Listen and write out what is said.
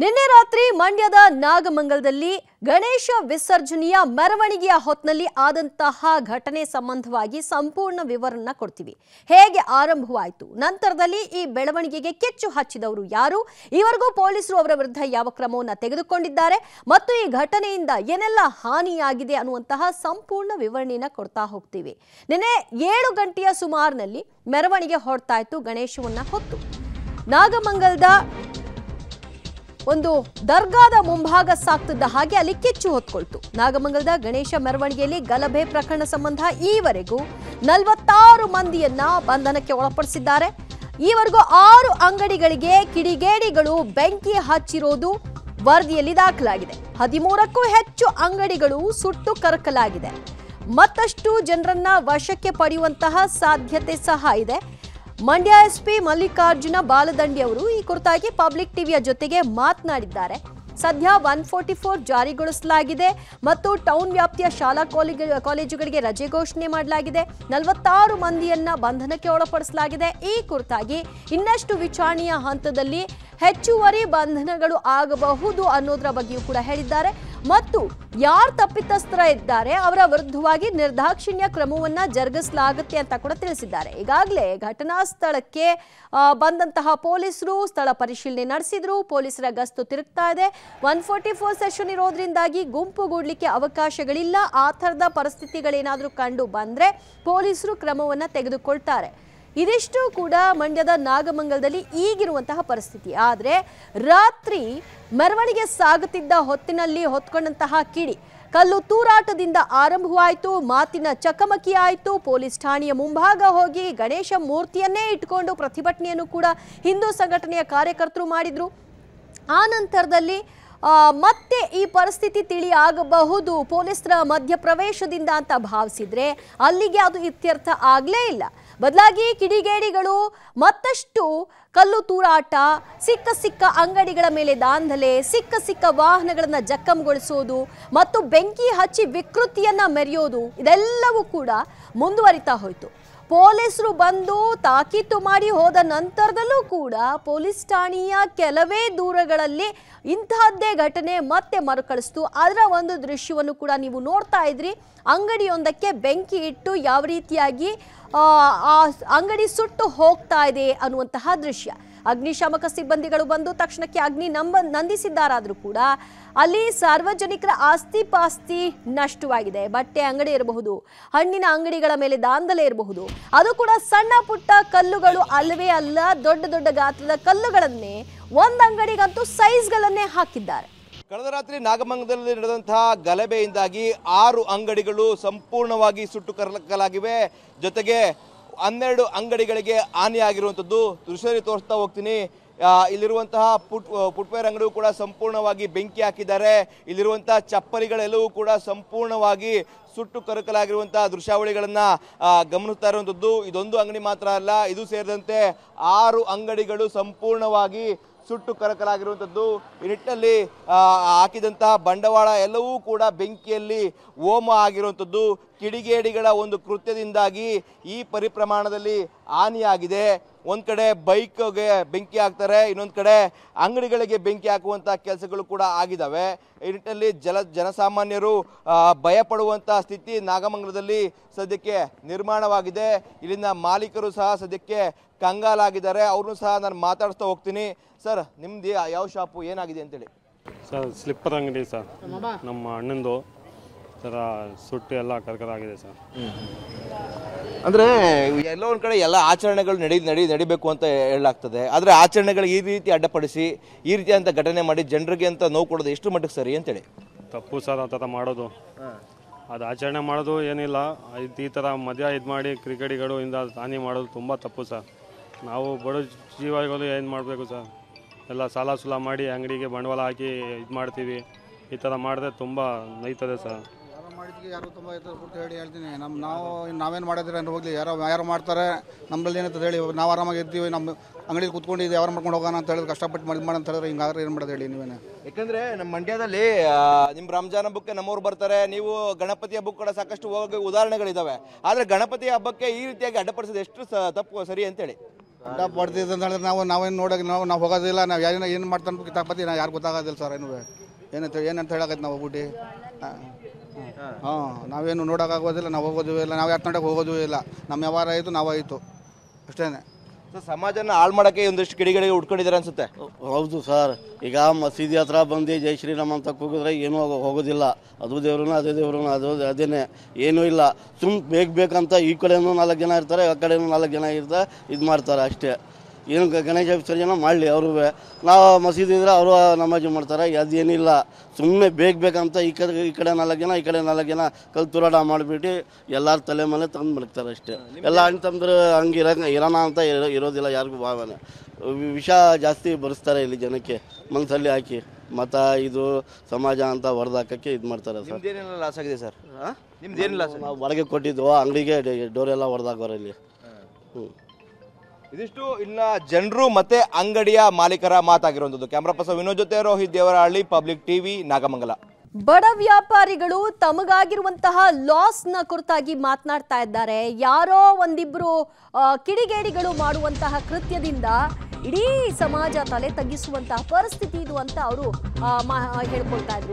ನಿನ್ನೆ ರಾತ್ರಿ ಮಂಡ್ಯದ ನಾಗಮಂಗಲದಲ್ಲಿ ಗಣೇಶ ವಿಸರ್ಜನೆಯ ಮೆರವಣಿಗೆಯ ಹೊತ್ತಿನಲ್ಲಿ ಆದಂತಹ ಘಟನೆ ಸಂಬಂಧವಾಗಿ ಸಂಪೂರ್ಣ ವಿವರಣ ಕೊಡ್ತೀವಿ ಹೇಗೆ ಆರಂಭವಾಯಿತು ನಂತರದಲ್ಲಿ ಈ ಬೆಳವಣಿಗೆಗೆ ಕೆಚ್ಚು ಹಚ್ಚಿದವರು ಯಾರು ಈವರೆಗೂ ಪೊಲೀಸರು ಅವರ ವಿರುದ್ಧ ಯಾವ ಕ್ರಮವನ್ನು ತೆಗೆದುಕೊಂಡಿದ್ದಾರೆ ಮತ್ತು ಈ ಘಟನೆಯಿಂದ ಏನೆಲ್ಲ ಹಾನಿಯಾಗಿದೆ ಅನ್ನುವಂತಹ ಸಂಪೂರ್ಣ ವಿವರಣೆಯನ್ನು ಕೊಡ್ತಾ ಹೋಗ್ತೀವಿ ನಿನ್ನೆ ಏಳು ಗಂಟೆಯ ಸುಮಾರಿನಲ್ಲಿ ಮೆರವಣಿಗೆ ಹೊಡ್ತಾ ಇತ್ತು ಗಣೇಶವನ್ನ ಹೊತ್ತು ನಾಗಮಂಗಲದ ಒಂದು ದರ್ಗಾದ ಮುಂಭಾಗ ಸಾಕ್ತಿದ್ದ ಹಾಗೆ ಅಲ್ಲಿ ಕಿಚ್ಚು ಹೊತ್ಕೊಳ್ತು ನಾಗಮಂಗಲದ ಗಣೇಶ ಮೆರವಣಿಗೆಯಲ್ಲಿ ಗಲಭೆ ಪ್ರಕರಣ ಸಂಬಂಧ ಈವರೆಗೂ ನಲವತ್ತಾರು ಮಂದಿಯನ್ನ ಬಂಧನಕ್ಕೆ ಒಳಪಡಿಸಿದ್ದಾರೆ ಈವರೆಗೂ ಆರು ಅಂಗಡಿಗಳಿಗೆ ಕಿಡಿಗೇಡಿಗಳು ಬೆಂಕಿ ಹಚ್ಚಿರೋದು ವರದಿಯಲ್ಲಿ ದಾಖಲಾಗಿದೆ ಹದಿಮೂರಕ್ಕೂ ಹೆಚ್ಚು ಅಂಗಡಿಗಳು ಸುಟ್ಟು ಕರಕಲಾಗಿದೆ ಮತ್ತಷ್ಟು ಜನರನ್ನ ವಶಕ್ಕೆ ಪಡೆಯುವಂತಹ ಸಾಧ್ಯತೆ ಸಹ ಇದೆ ಮಂಡ್ಯ ಎಸ್ಪಿ ಮಲ್ಲಿಕಾರ್ಜುನ ಬಾಲದಂಡಿಯವರು ಈ ಕುರಿತಾಗಿ ಪಬ್ಲಿಕ್ ಟಿವಿಯ ಜೊತೆಗೆ ಮಾತನಾಡಿದ್ದಾರೆ ಸದ್ಯ ಒನ್ ಫೋರ್ಟಿ ಫೋರ್ ಜಾರಿಗೊಳಿಸಲಾಗಿದೆ ಮತ್ತು ಟೌನ್ ವ್ಯಾಪ್ತಿಯ ಶಾಲಾ ಕಾಲೇಜುಗಳಿಗೆ ರಜೆ ಘೋಷಣೆ ಮಾಡಲಾಗಿದೆ ನಲವತ್ತಾರು ಮಂದಿಯನ್ನ ಬಂಧನಕ್ಕೆ ಒಳಪಡಿಸಲಾಗಿದೆ ಈ ಕುರಿತಾಗಿ ಇನ್ನಷ್ಟು ವಿಚಾರಣೆಯ ಹಂತದಲ್ಲಿ ಹೆಚ್ಚುವರಿ ಬಂಧನಗಳು ಆಗಬಹುದು ಅನ್ನೋದರ ಬಗ್ಗೆಯೂ ಕೂಡ ಹೇಳಿದ್ದಾರೆ ಮತ್ತು ಯಾರು ತಪ್ಪಿತಸ್ಥರ ಇದ್ದಾರೆ ಅವರ ವಿರುದ್ಧವಾಗಿ ನಿರ್ದಾಕ್ಷಿಣ್ಯ ಕ್ರಮವನ್ನ ಜರುಗಿಸಲಾಗುತ್ತೆ ಅಂತ ಕೂಡ ತಿಳಿಸಿದ್ದಾರೆ ಈಗಾಗಲೇ ಘಟನಾ ಸ್ಥಳಕ್ಕೆ ಬಂದಂತಹ ಪೊಲೀಸರು ಸ್ಥಳ ಪರಿಶೀಲನೆ ನಡೆಸಿದ್ರು ಪೊಲೀಸರ ಗಸ್ತು ತಿರುಗ್ತಾ ಇದೆ ಒನ್ ಫೋರ್ಟಿ ಫೋರ್ ಸೆಷನ್ ಇರೋದ್ರಿಂದಾಗಿ ಗುಂಪುಗೂಡ್ಲಿಕ್ಕೆ ಅವಕಾಶಗಳಿಲ್ಲ ಆ ಥರದ ಪರಿಸ್ಥಿತಿಗಳೇನಾದರೂ ಕಂಡು ಬಂದ್ರೆ ಪೊಲೀಸರು ಕ್ರಮವನ್ನ ತೆಗೆದುಕೊಳ್ತಾರೆ ಇದಿಷ್ಟು ಕೂಡ ಮಂಡ್ಯದ ನಾಗಮಂಗಲದಲ್ಲಿ ಈಗಿರುವಂತಹ ಪರಿಸ್ಥಿತಿ ಆದರೆ ರಾತ್ರಿ ಮೆರವಣಿಗೆ ಸಾಗುತ್ತಿದ್ದ ಹೊತ್ತಿನಲ್ಲಿ ಹೊತ್ಕೊಂಡಂತಹ ಕಿಡಿ ಕಲ್ಲು ತೂರಾಟದಿಂದ ಆರಂಭವಾಯಿತು ಮಾತಿನ ಚಕಮಕಿ ಆಯಿತು ಪೊಲೀಸ್ ಠಾಣೆಯ ಮುಂಭಾಗ ಹೋಗಿ ಗಣೇಶ ಮೂರ್ತಿಯನ್ನೇ ಇಟ್ಕೊಂಡು ಪ್ರತಿಭಟನೆಯನ್ನು ಕೂಡ ಹಿಂದೂ ಸಂಘಟನೆಯ ಕಾರ್ಯಕರ್ತರು ಮಾಡಿದರು ಆ ನಂತರದಲ್ಲಿ ಮತ್ತೆ ಈ ಪರಿಸ್ಥಿತಿ ತಿಳಿಯಾಗಬಹುದು ಪೊಲೀಸರ ಮಧ್ಯಪ್ರವೇಶದಿಂದ ಅಂತ ಭಾವಿಸಿದರೆ ಅಲ್ಲಿಗೆ ಅದು ಇತ್ಯರ್ಥ ಆಗಲೇ ಇಲ್ಲ ಬದಲಾಗಿ ಕಿಡಿಗೇಡಿಗಳು ಮತ್ತಷ್ಟು ಕಲ್ಲು ತೂರಾಟ ಸಿಕ್ಕ ಸಿಕ್ಕ ಅಂಗಡಿಗಳ ಮೇಲೆ ದಾಂಧಲೆ ಸಿಕ್ಕ ಸಿಕ್ಕ ವಾಹನಗಳನ್ನು ಜಕ್ಕಂಗೊಳಿಸೋದು ಮತ್ತು ಬೆಂಕಿ ಹಚ್ಚಿ ವಿಕೃತಿಯನ್ನು ಮೆರೆಯೋದು ಇದೆಲ್ಲವೂ ಕೂಡ ಮುಂದುವರಿತಾ ಹೋಯಿತು ಪೊಲೀಸರು ಬಂದು ತಾಕೀತು ಮಾಡಿ ಹೋದ ನಂತರದಲ್ಲೂ ಕೂಡ ಪೊಲೀಸ್ ಠಾಣೆಯ ಕೆಲವೇ ದೂರಗಳಲ್ಲಿ ಇಂತಹದ್ದೇ ಘಟನೆ ಮತ್ತೆ ಮರುಕಳಿಸ್ತು ಅದರ ಒಂದು ದೃಶ್ಯವನ್ನು ಕೂಡ ನೀವು ನೋಡ್ತಾ ಇದ್ರಿ ಅಂಗಡಿಯೊಂದಕ್ಕೆ ಬೆಂಕಿ ಇಟ್ಟು ಯಾವ ರೀತಿಯಾಗಿ ಆ ಅಂಗಡಿ ಸುಟ್ಟು ಹೋಗ್ತಾ ಇದೆ ಅನ್ನುವಂತಹ ದೃಶ್ಯ ಅಗ್ನಿಶಾಮಕ ಸಿಬ್ಬಂದಿಗಳು ಬಂದು ತಕ್ಷಣಕ್ಕೆ ಅಗ್ನಿ ನಂಬ ನಂದಿಸಿದ್ದಾರಾದರೂ ಕೂಡ ಅಲ್ಲಿ ಸಾರ್ವಜನಿಕರ ಆಸ್ತಿ ಪಾಸ್ತಿ ನಷ್ಟವಾಗಿದೆ ಬಟ್ಟೆ ಅಂಗಡಿ ಇರಬಹುದು ಹಣ್ಣಿನ ಅಂಗಡಿಗಳ ಮೇಲೆ ದಾಂಧಲೆ ಇರಬಹುದು ಅದು ಕೂಡ ಸಣ್ಣ ಪುಟ್ಟ ಕಲ್ಲುಗಳು ಅಲ್ಲವೇ ಅಲ್ಲ ದೊಡ್ಡ ದೊಡ್ಡ ಗಾತ್ರದ ಕಲ್ಲುಗಳನ್ನೇ ಒಂದು ಅಂಗಡಿಗಂತೂ ಸೈಜ್ಗಳನ್ನೇ ಹಾಕಿದ್ದಾರೆ ಕಳೆದ ರಾತ್ರಿ ನಾಗಮಂಗಲದಲ್ಲಿ ನಡೆದಂತಹ ಗಲಭೆಯಿಂದಾಗಿ ಆರು ಅಂಗಡಿಗಳು ಸಂಪೂರ್ಣವಾಗಿ ಸುಟ್ಟು ಕರಕಲಾಗಿವೆ ಜೊತೆಗೆ ಹನ್ನೆರಡು ಅಂಗಡಿಗಳಿಗೆ ಹಾನಿಯಾಗಿರುವಂಥದ್ದು ದೃಶ್ಯದಲ್ಲಿ ತೋರಿಸ್ತಾ ಹೋಗ್ತೀನಿ ಇಲ್ಲಿರುವಂತಹ ಪುಟ್ ಫುಟ್ವೇರ್ ಅಂಗಡಿಯೂ ಕೂಡ ಸಂಪೂರ್ಣವಾಗಿ ಬೆಂಕಿ ಹಾಕಿದ್ದಾರೆ ಇಲ್ಲಿರುವಂತಹ ಚಪ್ಪಲಿಗಳೆಲ್ಲವೂ ಕೂಡ ಸಂಪೂರ್ಣವಾಗಿ ಸುಟ್ಟು ಕರಕಲಾಗಿರುವಂತಹ ದೃಶ್ಯಾವಳಿಗಳನ್ನು ಗಮನಿಸ್ತಾ ಇರುವಂಥದ್ದು ಇದೊಂದು ಅಂಗಡಿ ಮಾತ್ರ ಅಲ್ಲ ಇದು ಸೇರಿದಂತೆ ಆರು ಅಂಗಡಿಗಳು ಸಂಪೂರ್ಣವಾಗಿ ಸುಟ್ಟು ಕರಕಲಾಗಿರುವಂಥದ್ದು ಈ ನಿಟ್ಟಿನಲ್ಲಿ ಹಾಕಿದಂತಹ ಬಂಡವಾಳ ಎಲ್ಲವೂ ಕೂಡ ಬೆಂಕಿಯಲ್ಲಿ ಹೋಮ ಆಗಿರುವಂಥದ್ದು ಕಿಡಿಗೇಡಿಗಳ ಒಂದು ಕೃತ್ಯದಿಂದಾಗಿ ಈ ಪರಿಪ್ರಮಾಣದಲ್ಲಿ ಹಾನಿಯಾಗಿದೆ ಒಂದು ಕಡೆ ಬೈಕ್ಗೆ ಬೆಂಕಿ ಹಾಕ್ತಾರೆ ಇನ್ನೊಂದು ಕಡೆ ಅಂಗಡಿಗಳಿಗೆ ಬೆಂಕಿ ಹಾಕುವಂಥ ಕೆಲಸಗಳು ಕೂಡ ಆಗಿದ್ದಾವೆ ಈ ನಿಟ್ಟಿನಲ್ಲಿ ಜಲ ಜನಸಾಮಾನ್ಯರು ಭಯಪಡುವಂಥ ಸ್ಥಿತಿ ನಾಗಮಂಗಲದಲ್ಲಿ ಸದ್ಯಕ್ಕೆ ನಿರ್ಮಾಣವಾಗಿದೆ ಇಲ್ಲಿನ ಮಾಲೀಕರು ಸಹ ಸದ್ಯಕ್ಕೆ ಕಂಗಾಲಾಗಿದ್ದಾರೆ ಅವ್ರನ್ನೂ ಸಹ ನಾನು ಮಾತಾಡಿಸ್ತಾ ಹೋಗ್ತೀನಿ ಸರ್ ನಿಮ್ದು ಯಾವ ಶಾಪು ಏನಾಗಿದೆ ಅಂತೇಳಿ ಸರ್ ಸ್ಲಿಪ್ಪರ್ ಅಂಗಡಿ ಸರ್ ನಮ್ಮ ಅಣ್ಣಂದು ಥರ ಸುಟ್ಟು ಎಲ್ಲ ಕರ್ಕರಾಗಿದೆ ಸರ್ ಅಂದರೆ ಎಲ್ಲೋ ಒಂದು ಕಡೆ ಎಲ್ಲ ಆಚರಣೆಗಳು ನಡೀ ನಡಿ ನಡಿಬೇಕು ಅಂತ ಹೇಳಲಾಗ್ತದೆ ಆದರೆ ಆಚರಣೆಗಳು ಈ ರೀತಿ ಅಡ್ಡಪಡಿಸಿ ಈ ರೀತಿ ಅಂತ ಘಟನೆ ಮಾಡಿ ಜನರಿಗೆ ಅಂತ ನೋವು ಕೊಡೋದು ಎಷ್ಟು ಮಟ್ಟಿಗೆ ಸರಿ ಅಂತೇಳಿ ತಪ್ಪು ಸರ್ ಥರ ಮಾಡೋದು ಅದು ಆಚರಣೆ ಮಾಡೋದು ಏನಿಲ್ಲ ಇದು ಈ ಥರ ಮದ್ಯ ಇದು ಮಾಡಿ ಕ್ರಿಕೆಟಿಗಳು ಇಂದ ಹಾನಿ ಮಾಡೋದು ತುಂಬ ತಪ್ಪು ಸರ್ ನಾವು ಬಡ ಜೀವಗಳು ಏನು ಮಾಡಬೇಕು ಸರ್ ಎಲ್ಲ ಸಾಲ ಸುಲ ಮಾಡಿ ಅಂಗಡಿಗೆ ಬಂಡವಾಳ ಹಾಕಿ ಇದು ಮಾಡ್ತೀವಿ ಈ ಥರ ಮಾಡಿದ್ರೆ ತುಂಬ ನೈತದೆ ಸರ್ ಮಾಡಿದ್ವಿ ಯಾರು ತುಂಬ ಅಂತ ಹೇಳಿ ಹೇಳ್ತೀನಿ ನಮ್ಮ ನಾವು ನಾವೇನು ಮಾಡಿದ್ರೆ ಹೋಗ್ಲಿ ಯಾರೋ ಯಾರು ಮಾಡ್ತಾರೆ ನಮ್ಮಲ್ಲಿ ಏನಂತ ಹೇಳಿ ನಾವು ಆರಾಮಾಗಿ ಇರ್ತೀವಿ ನಮ್ಮ ಅಂಗಡಿಗೆ ಕುತ್ಕೊಂಡು ಯಾರು ಮಾಡ್ಕೊಂಡು ಹೋಗೋಣ ಅಂತ ಹೇಳಿದ್ರೆ ಕಷ್ಟಪಟ್ಟು ಮಾಡಿ ಅಂತ ಹೇಳಿದ್ರೆ ಆದರೆ ಏನು ಮಾಡೋದು ಹೇಳಿ ನೀವೇನೆ ಯಾಕಂದ್ರೆ ನಮ್ಮ ಮಂಡ್ಯದಲ್ಲಿ ನಿಮ್ಮ ರಂಜಾನ್ ಹಬ್ಬಕ್ಕೆ ನಮ್ಮವ್ರು ಬರ್ತಾರೆ ನೀವು ಗಣಪತಿ ಹಬ್ಬಕ್ಕೆ ಕೂಡ ಸಾಕಷ್ಟು ಹೋಗಿ ಉದಾಹರಣೆಗಳಿದ್ದಾವೆ ಆದರೆ ಗಣಪತಿ ಹಬ್ಬಕ್ಕೆ ಈ ರೀತಿಯಾಗಿ ಅಡ್ಡಪಡಿಸೋದು ಎಷ್ಟು ತಪ್ಪು ಸರಿ ಅಂತೇಳಿ ಅಡ್ಡ ಪಡ್ತಿದ್ದೆ ಅಂತ ಹೇಳಿದ್ರೆ ನಾವು ನಾವೇನು ನೋಡೋಕೆ ನಾವು ನಾವು ಹೋಗೋದಿಲ್ಲ ನಾವು ಯಾರೇನು ಏನು ಮಾಡ್ತಾನೆ ತಪ್ಪತ್ತಿ ನಾವು ಯಾರು ಗೊತ್ತಾಗೋದಿಲ್ಲ ಸರ್ ಏನು ಏನಂತ ಏನಂತ ಹೇಳಕೈತೆ ನಾವು ಹೋಗ್ಬಿಟ್ಟು ಹಾಂ ನಾವೇನು ನೋಡೋಕ್ಕಾಗೋದಿಲ್ಲ ನಾವು ಹೋಗೋದು ಇಲ್ಲ ನಾವು ಯಾಕೆ ನೋಡೋಕೆ ಹೋಗೋದು ಇಲ್ಲ ನಮ್ಮ ವ್ಯವಹಾರ ಆಯಿತು ನಾವಾಯಿತು ಅಷ್ಟೇ ಸೊ ಸಮಾಜನ ಹಾಳು ಮಾಡೋಕ್ಕೆ ಒಂದಿಷ್ಟು ಗಿಡಿಗಳಿಗೆ ಉಟ್ಕೊಂಡಿದ್ದಾರೆ ಅನ್ಸುತ್ತೆ ಹೌದು ಸರ್ ಈಗ ಮಸೀದಿ ಹತ್ರ ಬಂದು ಜೈ ಶ್ರೀರಾಮ್ ಅಂತ ಕೂಗಿದ್ರೆ ಏನೂ ಹೋಗೋದಿಲ್ಲ ಅದು ದೇವ್ರನ್ನ ಅದೇ ದೇವ್ರನ್ನ ಅದು ಅದೇನೆ ಏನೂ ಇಲ್ಲ ಸುಮ್ಮ ಬೇಕು ಬೇಕಂತ ಈ ಕಡೆನೂ ನಾಲ್ಕು ಜನ ಇರ್ತಾರೆ ಆ ಕಡೆನೂ ನಾಲ್ಕು ಜನ ಇರ್ತಾರೆ ಇದು ಮಾಡ್ತಾರೆ ಅಷ್ಟೇ ಏನು ಗಣೇಶ ವಿಸರ್ಜನೆ ಮಾಡಲಿ ಅವರು ನಾವು ಮಸೀದಿ ಇದ್ರೆ ಅವರು ನಮಾಜ್ ಮಾಡ್ತಾರೆ ಅದೇನಿಲ್ಲ ಸುಮ್ಮನೆ ಬೇಗ ಬೇಕಂತ ಈ ಕಡೆ ಈ ಕಡೆ ನಾಲ್ಕು ಜನ ಈ ಕಡೆ ನಾಲ್ಕು ಜನ ಕಲ್ ತುರಾಡ ಮಾಡಿಬಿಟ್ಟು ಎಲ್ಲರ ತಲೆ ಮೇಲೆ ತಂದು ಬಿಡ್ತಾರೆ ಅಷ್ಟೇ ಎಲ್ಲ ಅಂತಂದ್ರೆ ಹಂಗೆ ಇರ ಇರೋಣ ಅಂತ ಇರೋದಿಲ್ಲ ಯಾರಿಗೂ ಭಾವನೆ ವಿಷ ಜಾಸ್ತಿ ಬರೆಸ್ತಾರೆ ಇಲ್ಲಿ ಜನಕ್ಕೆ ಮನಸ್ಸಲ್ಲಿ ಹಾಕಿ ಮತ ಇದು ಸಮಾಜ ಅಂತ ಹೊರದಾಕಕ್ಕೆ ಇದು ಮಾಡ್ತಾರೆ ಸರ್ ಲಾಸ್ ಆಗಿದೆ ಸರ್ ನಿಮ್ದು ಏನಿಲ್ಲ ನಾವು ಬಾಡಿಗೆ ಕೊಟ್ಟಿದ್ವು ಅಂಗಡಿಗೆ ಡೋರೆಲ್ಲ ಎಲ್ಲ ಹೊಡೆದಾಕೋರು ಇಲ್ಲಿ ಹ್ಞೂ ಇದಿಷ್ಟು ಇನ್ನ ಜನರು ಮತ್ತೆ ಅಂಗಡಿಯ ಮಾಲೀಕರ ಮಾತಾಗಿರುವಂಥದ್ದು ಕ್ಯಾಮ್ರಾ ಪರ್ಸನ್ ವಿನೋದ್ ಜೊತೆ ರೋಹಿತ್ ದೇವರಹಳ್ಳಿ ಪಬ್ಲಿಕ್ ಟಿವಿ ನಾಗಮಂಗಲ ಬಡ ವ್ಯಾಪಾರಿಗಳು ತಮಗಾಗಿರುವಂತಹ ಲಾಸ್ನ ಕುರಿತಾಗಿ ಮಾತನಾಡ್ತಾ ಇದ್ದಾರೆ ಯಾರೋ ಒಂದಿಬ್ರು ಕಿಡಿಗೇಡಿಗಳು ಮಾಡುವಂತಹ ಕೃತ್ಯದಿಂದ ಇಡೀ ಸಮಾಜ ತಲೆ ತಗ್ಗಿಸುವಂತಹ ಪರಿಸ್ಥಿತಿ ಇದು ಅಂತ ಅವರು ಹೇಳ್ಕೊಳ್ತಾ ಇದ್ರು